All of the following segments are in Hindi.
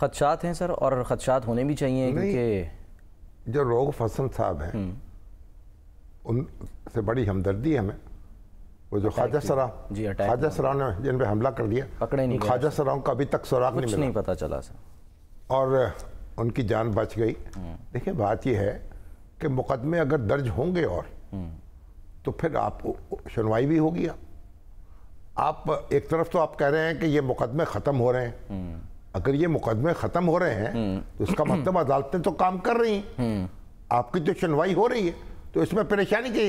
खदशात हैं सर और खदशात होने भी चाहिए क्योंकि जो रोग फसल साहब हैं हम्म। उनसे बड़ी हमदर्दी है हमें वो जो ख्वाजा सरा जी ख्वाजा सरा ने जिन पर हमला कर दिया पकड़े नहीं ख्वाजा सराओं का अभी तक सुराग नहीं मिला नहीं पता चला सर और उनकी जान बच गई हम्म। देखिए बात यह है कि मुकदमे अगर दर्ज होंगे और हम्म। तो फिर आप सुनवाई भी होगी आप एक तरफ तो आप कह रहे हैं कि ये मुकदमे ख़त्म हो रहे हैं अगर ये मुकदमे ख़त्म हो रहे हैं तो इसका मतलब अदालतें तो काम कर रही हैं आपकी तो सुनवाई हो रही है तो इसमें परेशानी की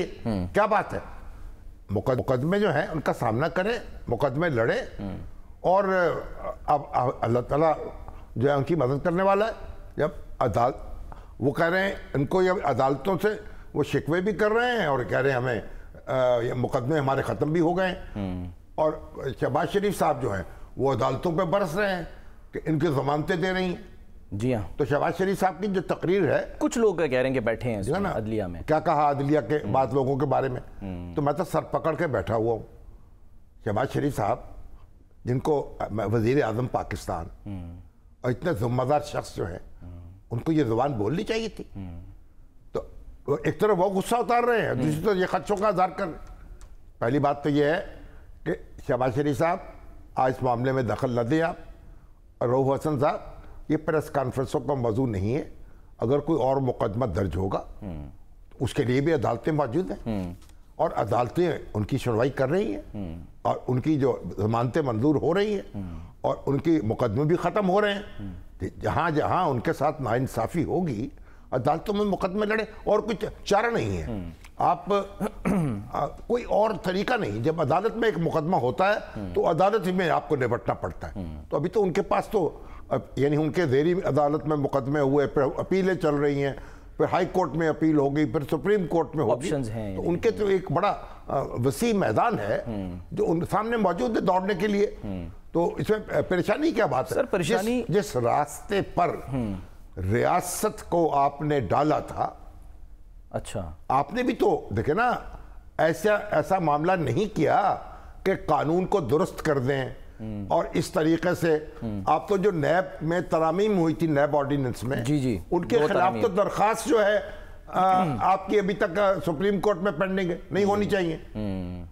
क्या बात है मुकदमे जो हैं उनका सामना करें मुकदमे लड़े और अब अल्लाह ताला जो है उनकी मदद करने वाला है जब अदालत वो कह रहे हैं इनको ये अदालतों से वो शिकवे भी कर रहे हैं और कह रहे हैं हमें आ, मुकदमे हमारे ख़त्म भी हो गए और शहबाज शरीफ साहब जो हैं वो अदालतों पर बरस रहे हैं कि इनकी जमानतें दे रही हैं जी हाँ तो शहबाज शरीफ साहब की जो तकरीर है कुछ लोग कह रहे हैं कि बैठे हैं ना अदलिया में क्या कहा अदलिया के हम्म। बाद लोगों के बारे में हम्म। तो मैं तो सर पकड़ के बैठा हुआ हूँ शहबाज शरीफ साहब जिनको वजीर अजम पाकिस्तान हम्म। और इतने जुम्मेदार शख्स जो हैं उनको ये जुबान बोलनी चाहिए थी तो एक तरफ वो गुस्सा उतार रहे हैं दूसरी तरफ ये खदशों का आधार कर पहली बात तो ये है कि शहबाज शरीफ साहब आज इस मामले में दखल न दें आप रहू हसन साहब ये प्रेस कॉन्फ्रेंसों का मौजूद नहीं है अगर कोई और मुकदमा दर्ज होगा तो उसके लिए भी अदालतें मौजूद हैं हम्म। और अदालतें उनकी सुनवाई कर रही हैं हम्म। और उनकी जो जमानतें मंजूर हो रही हैं हम्म। और उनकी मुकदमे भी ख़त्म हो रहे हैं जहाँ जहाँ उनके साथ नाइंसाफ़ी होगी अदालतों में मुकदमे लड़े और कुछ चारा नहीं है हम्म। आप आ, कोई और तरीका नहीं जब अदालत में एक मुकदमा होता है हम्म। तो अदालत में आपको निपटना पड़ता है हम्म। तो अभी तो उनके पास तो यानी उनके देरी अदालत में मुकदमे हुए फिर अपीलें चल रही हैं फिर हाई कोर्ट में अपील हो गई फिर सुप्रीम कोर्ट में होगी हैं तो उनके तो एक बड़ा वसी मैदान है जो उन सामने मौजूद है दौड़ने के लिए तो इसमें परेशानी क्या बात है सर परेशानी जिस, जिस रास्ते पर रियासत को आपने डाला था अच्छा आपने भी तो देखे ना ऐसा ऐसा मामला नहीं किया कि कानून को दुरुस्त कर दें हम्म। और इस तरीके से हम्म। आप तो जो नैब में तरामीम हुई थी नैब ऑर्डिनेंस में जी जी उनके खिलाफ तो दरखास्त जो है आ, हम्म। आपकी अभी तक सुप्रीम कोर्ट में पेंडिंग है नहीं होनी चाहिए